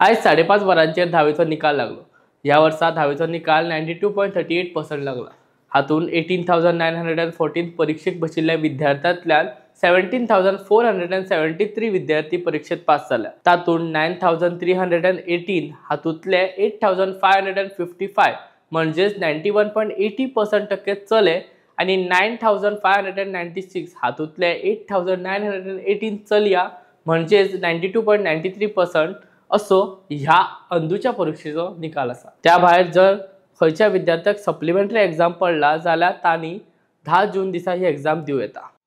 आज साडेपाच वरांचेर धावेचो निकाल लागलो या वर्सा धावेचा निकाल ninety two point thirty eight percent लागला हातून eighteen thousand nine hundred and fourteen परीक्षेक बशिल्ल्या विद्यार्थ्यातल्या seventeen thousand four hundred and seventy three विद्यार्थी परीक्षेत पास झाल्या तातून nine thousand three hundred and eighteen हातूतले eight thousand five hundred and fifty five म्हणजेच ninety one point eighty percent टक्के चले आणि nine thousand five hundred and ninety six हातूतले eight thousand nine hundred and eighteen चलया म्हणजेच ninety two point ninety three percent असो ह्या अंदूच्या परीक्षेचा निकाल असा त्या भायर जर खंयच्या विद्यार्थ्याक सप्लिमेंटरी एक्झाम पडला जाल्यार तांणी धा जून दिसा ही एक्झाम दिवं येता